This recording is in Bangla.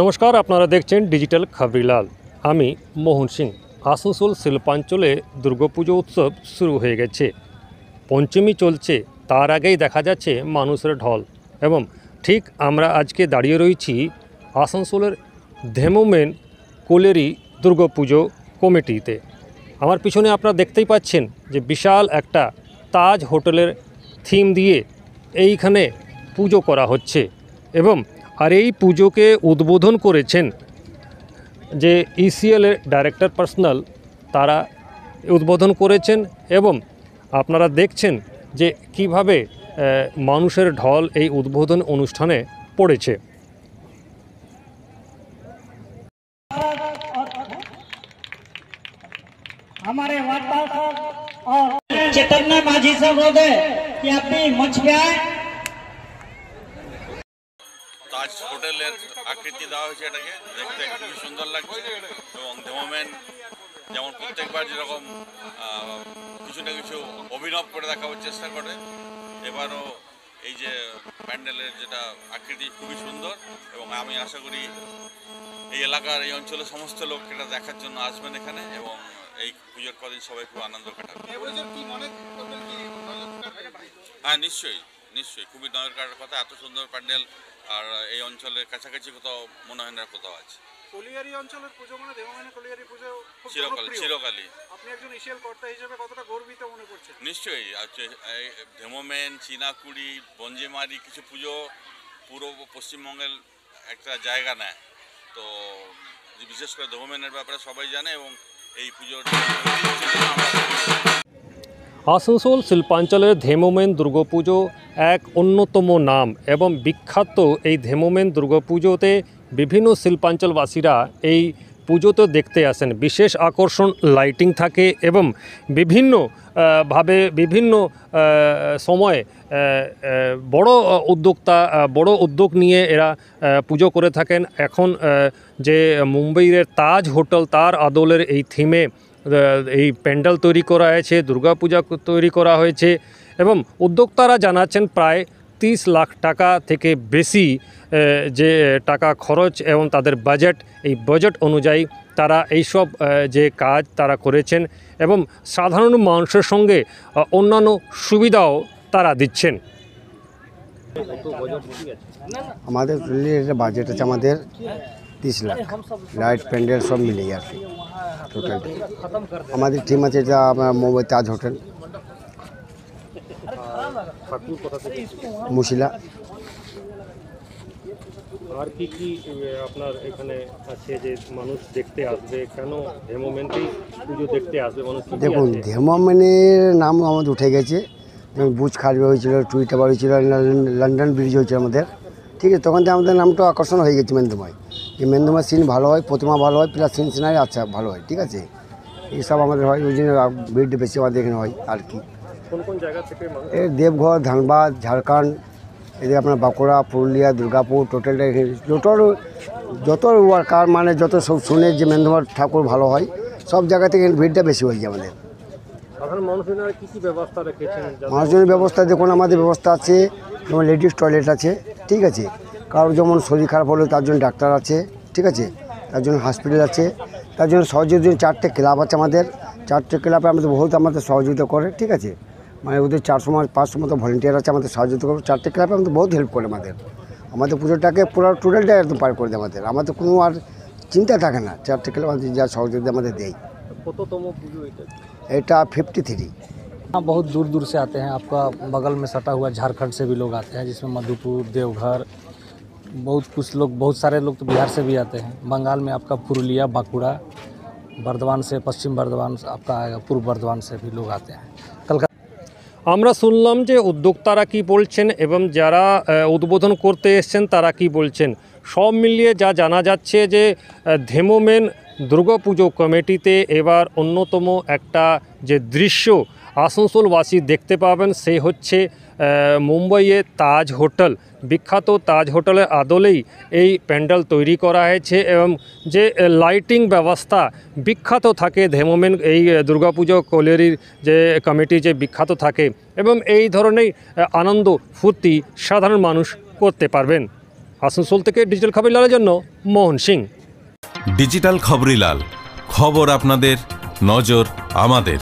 নমস্কার আপনারা দেখছেন ডিজিটাল খাবরিলাল আমি মোহন সিং আসানসোল শিল্পাঞ্চলে দুর্গাপুজো উৎসব শুরু হয়ে গেছে পঞ্চমী চলছে তার আগেই দেখা যাচ্ছে মানুষের ঢল এবং ঠিক আমরা আজকে দাঁড়িয়ে রয়েছি আসানসোলের ধেমোমেন কোলেরি দুর্গাপুজো কমিটিতে আমার পিছনে আপনারা দেখতেই পাচ্ছেন যে বিশাল একটা তাজ হোটেলের থিম দিয়ে এইখানে পুজো করা হচ্ছে এবং আর এই পুজোকে উদ্বোধন করেছেন যে ইসিএলের ডাইরেক্টর পার্সোনাল তারা উদ্বোধন করেছেন এবং আপনারা দেখছেন যে কিভাবে মানুষের ঢল এই উদ্বোধন অনুষ্ঠানে পড়েছে তাজ হোটেলের আকৃতি দেওয়া হয়েছে এটাকে দেখতে খুবই সুন্দর লাগছে এবং ধোমেন যেমন প্রত্যেকবার যেরকম কিছু না কিছু অভিনব করে দেখাবার চেষ্টা করে এবারও এই যে প্যান্ডেলের যেটা আকৃতি খুবই সুন্দর এবং আমি আশা করি এই এলাকার এই অঞ্চলের সমস্ত লোক এটা দেখার জন্য আসবেন এখানে এবং এই পুজোর কদিন সবাই খুব আনন্দ কাটাবে হ্যাঁ নিশ্চয়ই নিশ্চয়ই খুবই নজর কাটার কথা এত সুন্দর প্যান্ডেল আর এই অঞ্চলের কাছাকাছি কোথাও মনে হয় না কোথাও আছে কলিয়ারি অঞ্চলের পুজো মানে, মানে কলিয়ারি পুজো আপনি একজন কতটা গর্বিত মনে করছেন নিশ্চয়ই বঞ্জেমারি কিছু পুজো পশ্চিমবঙ্গের একটা জায়গা নেয় তো বিশেষ করে ধোমেনের ব্যাপারে সবাই জানে এবং এই পুজোর আসানসোল শিল্পাঞ্চলের ধেমোমেন দুর্গাপুজো এক অন্যতম নাম এবং বিখ্যাত এই ধেমোমেন দুর্গাপুজোতে বিভিন্ন শিল্পাঞ্চলবাসীরা এই পুজোতে দেখতে আসেন বিশেষ আকর্ষণ লাইটিং থাকে এবং বিভিন্ন ভাবে বিভিন্ন সময়ে বড় উদ্যোক্তা বড় উদ্যোগ নিয়ে এরা পুজো করে থাকেন এখন যে মুম্বইয়ের তাজ হোটেল তার আদলের এই থিমে এই প্যান্ডেল তৈরি করা হয়েছে দুর্গাপূজা তৈরি করা হয়েছে এবং উদ্যোক্তারা জানাচ্ছেন প্রায় তিরিশ লাখ টাকা থেকে বেশি যে টাকা খরচ এবং তাদের বাজেট এই বাজেট অনুযায়ী তারা এইসব যে কাজ তারা করেছেন এবং সাধারণ মানুষের সঙ্গে অন্যান্য সুবিধাও তারা দিচ্ছেন আমাদের বাজেট আছে আমাদের তিরিশ লাখ লাইট প্যান্ডেল সব মিলেই আর কি টোটালটা আমাদের টিম আছে এটা মুম্বাই তাজ হোটেল মুশিলা আর কি কি আপনার এখানে আছে যে মানুষ দেখতে আসবে কেন হেমোমেন্টেই পুজো দেখতে আসবে মানুষ দেখুন হেমোমেনের নাম আমাদের উঠে গেছে যেমন বুজ খারবে হয়েছিল টুইটাবার হয়েছিল লন্ডন ব্রিজ হয়েছিল আমাদের ঠিক আছে তখন থেকে আমাদের নামটা আকর্ষণ হয়ে গেছে মেন্দুময় যে মেন্দুময় সিন ভালো হয় প্রতিমা ভালো হয় প্লাস সিন সিনারি আচ্ছা ভালো হয় ঠিক আছে এইসব আমাদের হয় ওই জন্য ভিড় বেশি আমাদের এখানে হয় আর কি এই দেবঘর ধানবাদ ঝাড়খণ্ড এদিকে আপনার বাঁকুড়া পুরুলিয়া দুর্গাপুর টোটালটা এখানে যতর যত ওয়ার্কার মানে যত সব শুনে যে মেন্দুমার ঠাকুর ভালো হয় সব জায়গা থেকে ভিড়টা বেশি হয়ে যায় আমাদের মানুষজনের ব্যবস্থা দেখুন আমাদের ব্যবস্থা আছে যেমন লেডিস টয়লেট আছে ঠিক আছে কারোর যেমন শরীর খারাপ হলো তার জন্য ডাক্তার আছে ঠিক আছে তার জন্য হসপিটাল আছে তার জন্য সহযোগিতা চারটে ক্লাব আছে আমাদের চারটে ক্লাবে আমাদের বহুত আমাদের সহযোগিতা করে ঠিক আছে মানে ওদের চারশো মাস পাঁচশো মতো ভলেন্টিয়ার আছে আমাদের সহযোগিতা করে চারটে ক্লাবে আমাদের বহুত হেল্প করে আমাদের আমাদের পুজোটাকে পুরো টোটালটা একদম পার করে দেয় আমাদের আমাদের কোনো আর চিন্তা থাকে না চারটে ক্লাব আমাদের যা সহযোগিতা আমাদের দেয় কততম পুজো এটা এটা ফিফটি থ্রি हाँ बहुत दूर दूर से आते हैं आपका बगल में सटा हुआ झारखंड से भी लोग आते हैं जिसमें मधुपुर देवघर बहुत कुछ लोग बहुत सारे लोग तो बिहार से भी आते हैं बंगाल में आपका पुरुलिया बांकुड़ा बर्धमान से पश्चिम बर्धमान आपका आएगा पूर्व बर्धवान से भी लोग आते हैं कलकत्ता আমরা শুনলাম যে উদ্যোক্তারা কি বলছেন এবং যারা উদ্বোধন করতে এসছেন তারা কি বলছেন সব মিলিয়ে যা জানা যাচ্ছে যে ধেমোমেন দুর্গাপুজো কমিটিতে এবার অন্যতম একটা যে দৃশ্য আসানসোলবাসী দেখতে পাবেন সেই হচ্ছে মুম্বইয়ে তাজ হোটেল বিখ্যাত তাজ হোটেলের আদলেই এই প্যান্ডেল তৈরি করা হয়েছে এবং যে লাইটিং ব্যবস্থা বিখ্যাত থাকে ধেমোমেন এই দুর্গাপুজো কোলেরির যে কমিটি যে বিখ্যাত থাকে এবং এই ধরনের আনন্দ ফুর্তি সাধারণ মানুষ করতে পারবেন আসানসোল থেকে ডিজিটাল খবরিলালের জন্য মোহন সিং ডিজিটাল খবরিলাল খবর আপনাদের নজর আমাদের